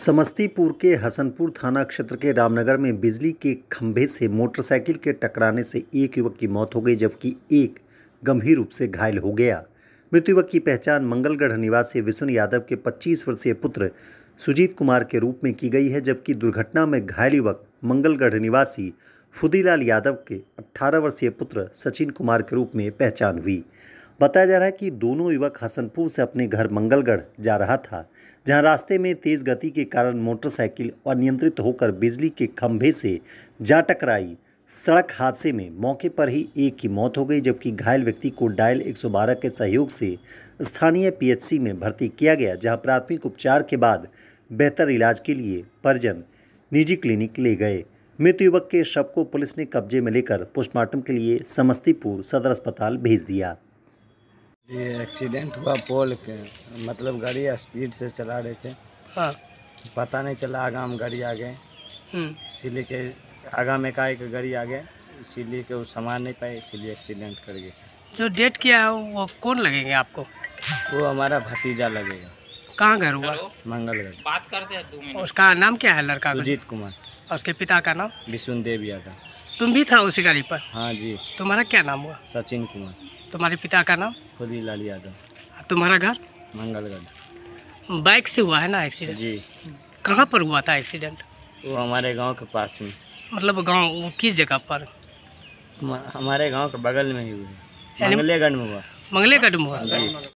समस्तीपुर के हसनपुर थाना क्षेत्र के रामनगर में बिजली के खंभे से मोटरसाइकिल के टकराने से एक युवक की मौत हो गई जबकि एक गंभीर रूप से घायल हो गया मृत युवक की पहचान मंगलगढ़ निवासी विष्णु यादव के 25 वर्षीय पुत्र सुजीत कुमार के रूप में की गई है जबकि दुर्घटना में घायल युवक मंगलगढ़ निवासी फुदीलाल यादव के अट्ठारह वर्षीय पुत्र सचिन कुमार के रूप में पहचान हुई बताया जा रहा है कि दोनों युवक हसनपुर से अपने घर मंगलगढ़ जा रहा था जहां रास्ते में तेज़ गति के कारण मोटरसाइकिल अनियंत्रित होकर बिजली के खंभे से जा टकराई सड़क हादसे में मौके पर ही एक की मौत हो गई जबकि घायल व्यक्ति को डायल 112 के सहयोग से स्थानीय पीएचसी में भर्ती किया गया जहां प्राथमिक उपचार के बाद बेहतर इलाज के लिए परिजन निजी क्लिनिक ले गए मृत युवक के शव को पुलिस ने कब्जे में लेकर पोस्टमार्टम के लिए समस्तीपुर सदर अस्पताल भेज दिया ये एक्सीडेंट हुआ पोल के मतलब गाड़ी स्पीड से चला रहे थे हाँ पता नहीं चला आगा हम गाड़ी आ गए हम्म। इसीलिए के आगा में का एक गाड़ी आ गए इसीलिए के वो सामान नहीं पाए इसीलिए एक्सीडेंट कर गए जो डेट किया है वो कौन लगेंगे आपको वो हमारा भतीजा लगेगा कहाँ घर हुआ मंगलगढ़ बात करते हैं उसका नाम क्या है लड़का अजीत कुमार और उसके पिता का नाम विष्णु देव यादव तुम भी था उसी गाड़ी पर हाँ जी तुम्हारा क्या नाम हुआ सचिन कुमार तुम्हारे पिता का नाम खुदीलाल यादव तुम्हारा घर मंगलगढ़ बाइक से हुआ है ना एक्सीडेंट जी कहाँ पर हुआ था एक्सीडेंट वो हमारे गांव के पास में मतलब गांव किस जगह पर हमारे गांव के बगल में ही हुआ मंगलेगढ़ में हुआ मंगलेगढ़ में हुआ